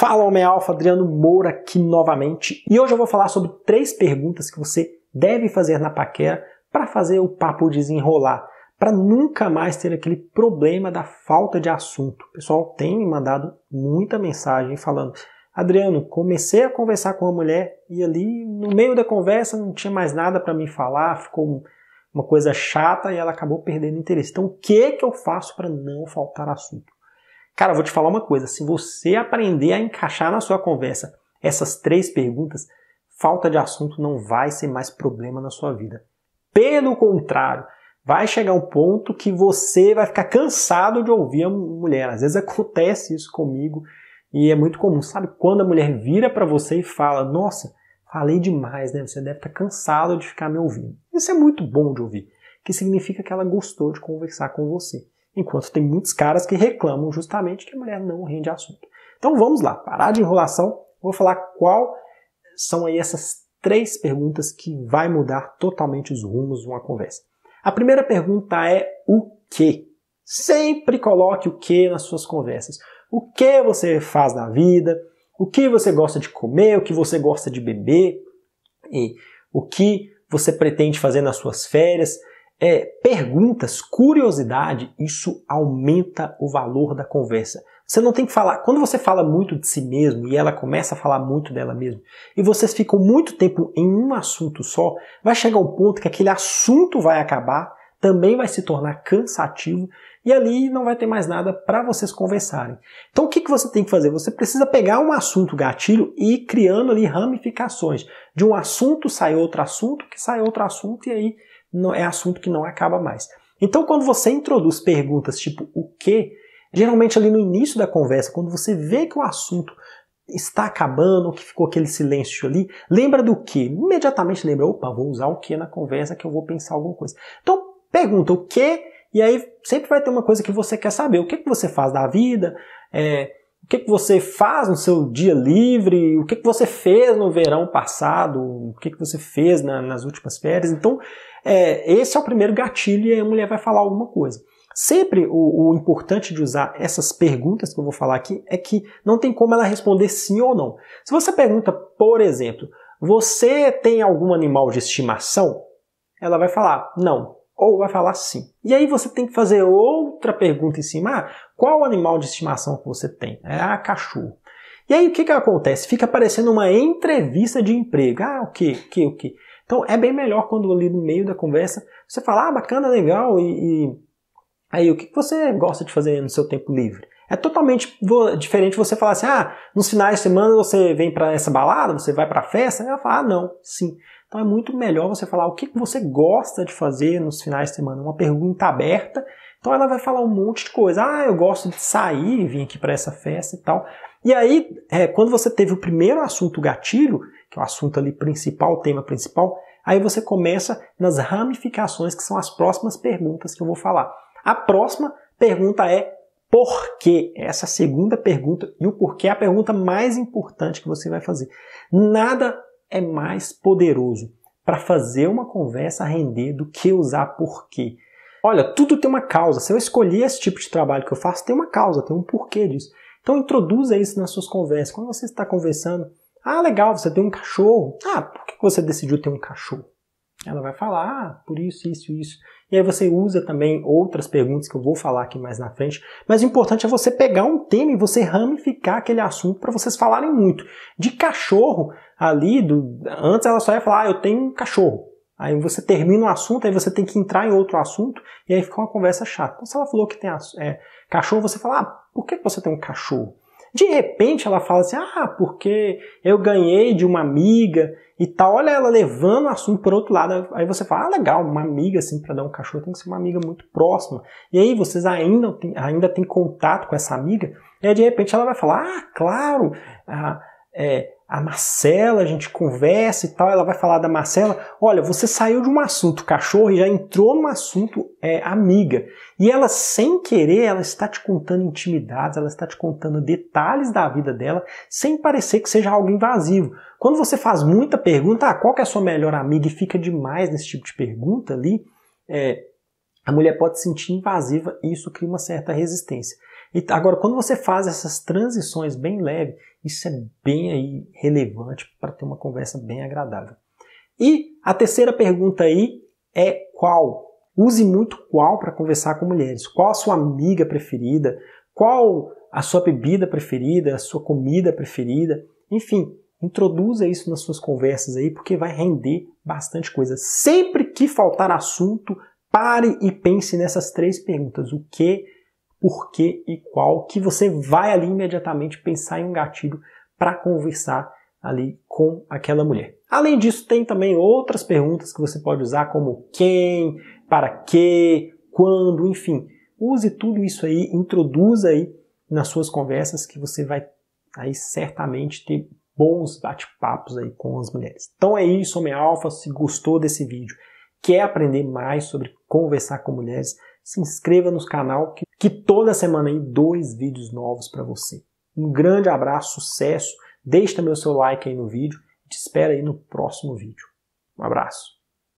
Fala, homem alfa, Adriano Moura aqui novamente. E hoje eu vou falar sobre três perguntas que você deve fazer na paquera para fazer o papo desenrolar, para nunca mais ter aquele problema da falta de assunto. O pessoal tem me mandado muita mensagem falando: Adriano, comecei a conversar com uma mulher e ali no meio da conversa não tinha mais nada para me falar, ficou uma coisa chata e ela acabou perdendo interesse. Então, o que que eu faço para não faltar assunto? Cara, vou te falar uma coisa: se você aprender a encaixar na sua conversa essas três perguntas, falta de assunto não vai ser mais problema na sua vida. Pelo contrário, vai chegar um ponto que você vai ficar cansado de ouvir a mulher. Às vezes acontece isso comigo e é muito comum, sabe? Quando a mulher vira para você e fala: Nossa, falei demais, né? Você deve estar tá cansado de ficar me ouvindo. Isso é muito bom de ouvir, que significa que ela gostou de conversar com você. Enquanto tem muitos caras que reclamam justamente que a mulher não rende assunto. Então vamos lá, parar de enrolação, vou falar qual são aí essas três perguntas que vai mudar totalmente os rumos de uma conversa. A primeira pergunta é o que? Sempre coloque o que nas suas conversas. O que você faz na vida? O que você gosta de comer? O que você gosta de beber? E o que você pretende fazer nas suas férias? é, perguntas, curiosidade, isso aumenta o valor da conversa. Você não tem que falar. Quando você fala muito de si mesmo e ela começa a falar muito dela mesma, e vocês ficam muito tempo em um assunto só, vai chegar um ponto que aquele assunto vai acabar, também vai se tornar cansativo e ali não vai ter mais nada para vocês conversarem. Então o que, que você tem que fazer? Você precisa pegar um assunto gatilho e ir criando ali ramificações. De um assunto sai outro assunto, que sai outro assunto, e aí é assunto que não acaba mais. Então, quando você introduz perguntas tipo o que, geralmente ali no início da conversa, quando você vê que o assunto está acabando, que ficou aquele silêncio ali, lembra do que? Imediatamente lembra, opa, vou usar o que na conversa que eu vou pensar alguma coisa. Então, pergunta o que, e aí sempre vai ter uma coisa que você quer saber. O que, que você faz da vida? É, o que, que você faz no seu dia livre? O que, que você fez no verão passado? O que, que você fez na, nas últimas férias? Então, é, esse é o primeiro gatilho e a mulher vai falar alguma coisa. Sempre o, o, importante de usar essas perguntas que eu vou falar aqui é que não tem como ela responder sim ou não. Se você pergunta, por exemplo, você tem algum animal de estimação? Ela vai falar não, ou vai falar sim. E aí você tem que fazer outra pergunta em cima: ah, qual animal de estimação que você tem? É ah, cachorro. E aí o que, que acontece? Fica parecendo uma entrevista de emprego. Ah, o que, o que, o que? Então é bem melhor quando ali no meio da conversa você fala, ah, bacana, legal, e, e... aí o que você gosta de fazer no seu tempo livre? É totalmente diferente você falar assim, ah, nos finais de semana você vem para essa balada, você vai para festa, ela fala, ah, não, sim. Então é muito melhor você falar o que você gosta de fazer nos finais de semana, uma pergunta aberta. Então ela vai falar um monte de coisa. Ah, eu gosto de sair, vim aqui para essa festa e tal. E aí, é, quando você teve o primeiro assunto gatilho, que é o assunto ali principal, o tema principal, aí você começa nas ramificações, que são as próximas perguntas que eu vou falar. A próxima pergunta é por quê? Essa é segunda pergunta, e o porquê é a pergunta mais importante que você vai fazer. Nada é mais poderoso para fazer uma conversa render do que usar porquê. Olha, tudo tem uma causa. Se eu escolhi esse tipo de trabalho que eu faço, tem uma causa, tem um porquê disso. Então introduza isso nas suas conversas. Quando você está conversando ah, legal, você tem um cachorro. Ah, por que você decidiu ter um cachorro? Ela vai falar, ah, por isso, isso, isso. E aí você usa também outras perguntas que eu vou falar aqui mais na frente. Mas o importante é você pegar um tema e você ramificar aquele assunto para vocês falarem muito. De cachorro, ali, do, antes ela só ia falar, ah, eu tenho um cachorro. Aí você termina o assunto, aí você tem que entrar em outro assunto, e aí fica uma conversa chata. Então, se ela falou que tem é, cachorro, você fala, ah, por que você tem um cachorro? De repente ela fala assim: ah, porque eu ganhei de uma amiga e tal. Olha ela levando o assunto para outro lado. Aí você fala: ah, legal, uma amiga assim para dar um cachorro tem que ser uma amiga muito próxima. E aí vocês ainda têm ainda tem contato com essa amiga. E aí de repente ela vai falar: ah, claro, ah, é, a Marcela, a gente conversa e tal, ela vai falar da Marcela, olha, você saiu de um assunto cachorro e já entrou num assunto é, amiga. E ela, sem querer, ela está te contando intimidades, ela está te contando detalhes da vida dela, sem parecer que seja algo invasivo. Quando você faz muita pergunta, ah, qual é a sua melhor amiga, e fica demais nesse tipo de pergunta ali, é, a mulher pode se sentir invasiva e isso cria uma certa resistência. E agora, quando você faz essas transições bem leve, isso é bem aí relevante para ter uma conversa bem agradável. E a terceira pergunta aí é qual? Use muito qual para conversar com mulheres. Qual a sua amiga preferida? Qual a sua bebida preferida? A sua comida preferida? Enfim, introduza isso nas suas conversas aí, porque vai render bastante coisa. Sempre que faltar assunto, pare e pense nessas três perguntas: o que, por que e qual, que você vai ali imediatamente pensar em um gatilho para conversar ali com aquela mulher. Além disso, tem também outras perguntas que você pode usar, como quem, para que, quando, enfim. Use tudo isso aí, introduza aí nas suas conversas que você vai aí certamente ter bons bate-papos aí com as mulheres. Então é isso, homem alfa, se gostou desse vídeo, quer aprender mais sobre conversar com mulheres, se inscreva no canal que, que toda semana aí dois vídeos novos para você. Um grande abraço, sucesso. Deixe também o seu like aí no vídeo. Te espero aí no próximo vídeo. Um abraço.